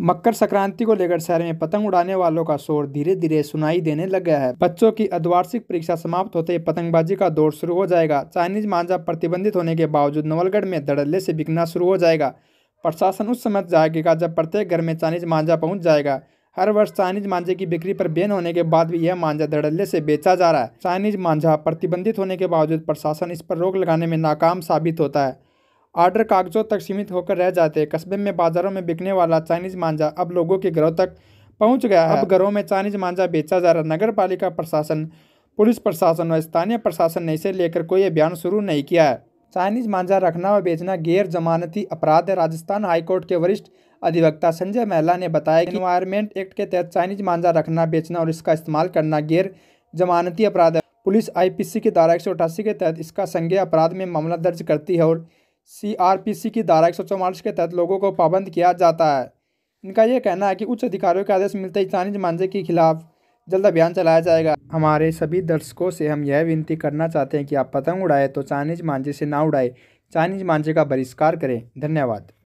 मकर संक्रांति को लेकर शहर में पतंग उड़ाने वालों का शोर धीरे धीरे सुनाई देने लग गया है बच्चों की अर्धवार्षिक परीक्षा समाप्त होते ही पतंगबाजी का दौर शुरू हो जाएगा चाइनीज मांझा प्रतिबंधित होने के बावजूद नवलगढ़ में धड़ल्ले से बिकना शुरू हो जाएगा प्रशासन उस समय जाएगा जब प्रत्येक घर में चाइनीज मांझा पहुंच जाएगा हर वर्ष चाइनीज मांझे की बिक्री पर बैन होने के बाद भी यह मांझा धड़ल्ले से बेचा जा रहा है चाइनीज मांझा प्रतिबंधित होने के बावजूद प्रशासन इस पर रोक लगाने में नाकाम साबित होता है ऑर्डर कागजों तक सीमित होकर रह जाते कस्बे में बाजारों में बिकने वाला चाइनीज मांझा अब लोगों के घरों तक पहुंच गया है अब हाँ। घरों में चाइनीज मांझा बेचा जा रहा नगर पालिका प्रशासन पुलिस प्रशासन और स्थानीय प्रशासन ने इसे लेकर कोई अभियान शुरू नहीं किया है चाइनीज मांझा रखना व बेचना गैर जमानती अपराध है राजस्थान हाईकोर्ट के वरिष्ठ अधिवक्ता संजय महला ने बताया कि इन्वायरमेंट एक्ट के तहत चाइनीज मांझा रखना बेचना और इसका इस्तेमाल करना गैर जमानती अपराध है पुलिस आईपीसी के धारा एक के तहत इसका संज्ञा अपराध में मामला दर्ज करती है और सीआरपीसी की धारा एक के तहत लोगों को पाबंद किया जाता है इनका यह कहना है कि उच्च अधिकारियों के आदेश मिलते ही चाइनीज मांझे के खिलाफ जल्द अभियान चलाया जाएगा हमारे सभी दर्शकों से हम यह विनती करना चाहते हैं कि आप पतंग उड़ाए तो चाइनीज मांझे से ना उड़ाए चाइनीज मांझे का बहिष्कार करें धन्यवाद